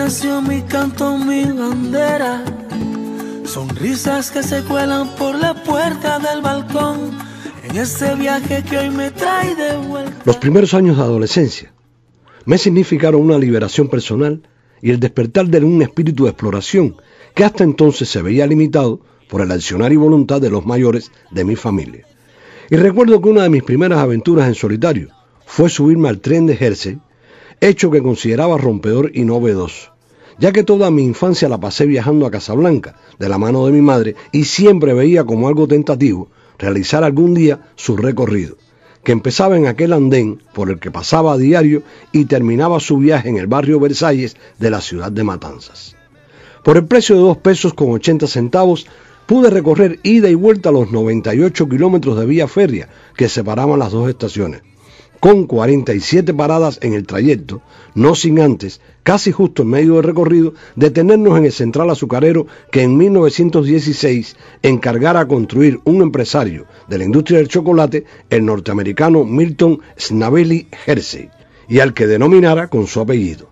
nació mi canto, mi bandera. Sonrisas que se cuelan por la puerta del balcón. En ese viaje que hoy me trae de vuelta. Los primeros años de adolescencia me significaron una liberación personal y el despertar de un espíritu de exploración que hasta entonces se veía limitado por el accionar y voluntad de los mayores de mi familia. Y recuerdo que una de mis primeras aventuras en solitario fue subirme al tren de Jersey, hecho que consideraba rompedor y novedoso ya que toda mi infancia la pasé viajando a Casablanca de la mano de mi madre y siempre veía como algo tentativo realizar algún día su recorrido, que empezaba en aquel andén por el que pasaba a diario y terminaba su viaje en el barrio Versalles de la ciudad de Matanzas. Por el precio de 2 pesos con 80 centavos, pude recorrer ida y vuelta los 98 kilómetros de vía férrea que separaban las dos estaciones, con 47 paradas en el trayecto, no sin antes, casi justo en medio del recorrido, detenernos en el central azucarero que en 1916 encargara a construir un empresario de la industria del chocolate, el norteamericano Milton Snavely Hersey, y al que denominara con su apellido.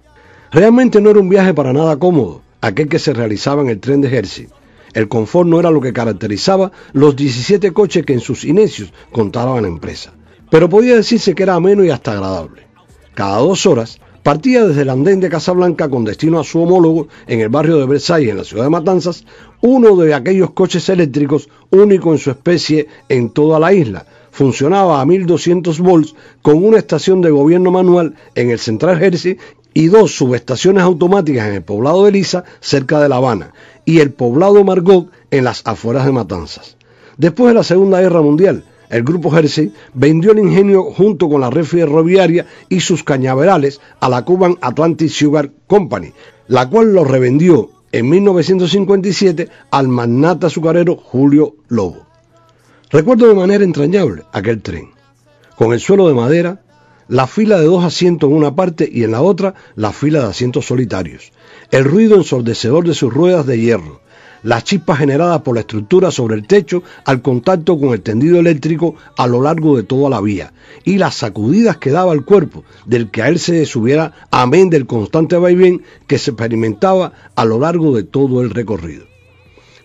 Realmente no era un viaje para nada cómodo, aquel que se realizaba en el tren de Hersey. El confort no era lo que caracterizaba los 17 coches que en sus inicios contaban la empresa pero podía decirse que era ameno y hasta agradable. Cada dos horas partía desde el andén de Casablanca con destino a su homólogo en el barrio de Versailles, en la ciudad de Matanzas, uno de aquellos coches eléctricos único en su especie en toda la isla. Funcionaba a 1200 volts con una estación de gobierno manual en el Central Jersey y dos subestaciones automáticas en el poblado de Lisa, cerca de La Habana, y el poblado Margot en las afueras de Matanzas. Después de la Segunda Guerra Mundial, el grupo Jersey vendió el ingenio junto con la red ferroviaria y sus cañaverales a la Cuban Atlantic Sugar Company, la cual lo revendió en 1957 al magnate azucarero Julio Lobo. Recuerdo de manera entrañable aquel tren, con el suelo de madera, la fila de dos asientos en una parte y en la otra la fila de asientos solitarios, el ruido ensordecedor de sus ruedas de hierro, las chispas generadas por la estructura sobre el techo al contacto con el tendido eléctrico a lo largo de toda la vía y las sacudidas que daba el cuerpo del que a él se subiera amén del constante vaivén que se experimentaba a lo largo de todo el recorrido.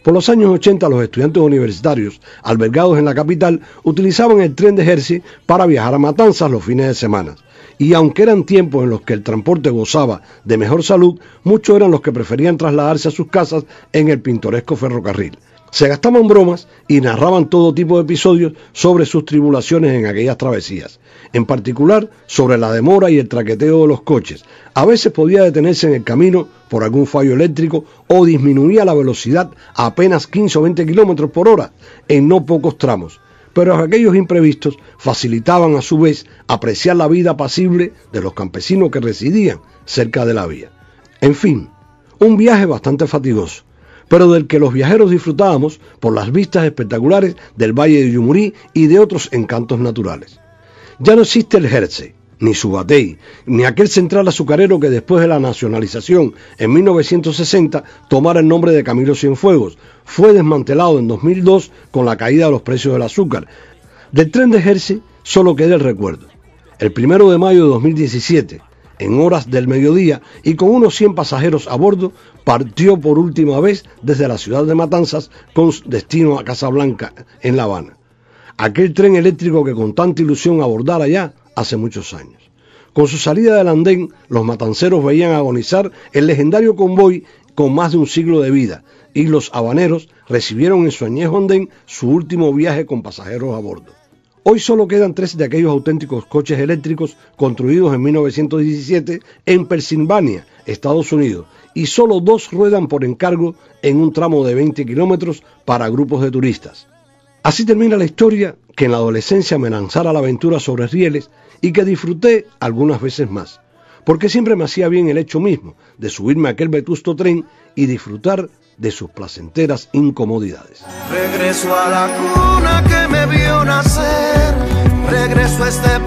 Por los años 80 los estudiantes universitarios albergados en la capital utilizaban el tren de Jersey para viajar a Matanzas los fines de semana. Y aunque eran tiempos en los que el transporte gozaba de mejor salud, muchos eran los que preferían trasladarse a sus casas en el pintoresco ferrocarril. Se gastaban bromas y narraban todo tipo de episodios sobre sus tribulaciones en aquellas travesías, en particular sobre la demora y el traqueteo de los coches. A veces podía detenerse en el camino por algún fallo eléctrico o disminuía la velocidad a apenas 15 o 20 kilómetros por hora en no pocos tramos pero aquellos imprevistos facilitaban a su vez apreciar la vida pasible de los campesinos que residían cerca de la vía. En fin, un viaje bastante fatigoso, pero del que los viajeros disfrutábamos por las vistas espectaculares del Valle de Yumurí y de otros encantos naturales. Ya no existe el Jersey, ni Subatey, ni aquel central azucarero que después de la nacionalización en 1960 tomara el nombre de Camilo Cienfuegos, fue desmantelado en 2002 con la caída de los precios del azúcar. Del tren de Jersey solo queda el recuerdo. El primero de mayo de 2017, en horas del mediodía y con unos 100 pasajeros a bordo, partió por última vez desde la ciudad de Matanzas con destino a Casablanca, en La Habana. Aquel tren eléctrico que con tanta ilusión abordara ya hace muchos años. Con su salida del andén, los matanceros veían agonizar el legendario convoy con más de un siglo de vida, y los habaneros recibieron en su añejo andén su último viaje con pasajeros a bordo. Hoy solo quedan tres de aquellos auténticos coches eléctricos construidos en 1917 en Pensilvania, Estados Unidos, y solo dos ruedan por encargo en un tramo de 20 kilómetros para grupos de turistas. Así termina la historia que en la adolescencia me lanzara la aventura sobre rieles y que disfruté algunas veces más, porque siempre me hacía bien el hecho mismo de subirme a aquel vetusto tren y disfrutar de sus placenteras incomodidades. Regreso a la cuna que me vio nacer, regreso a este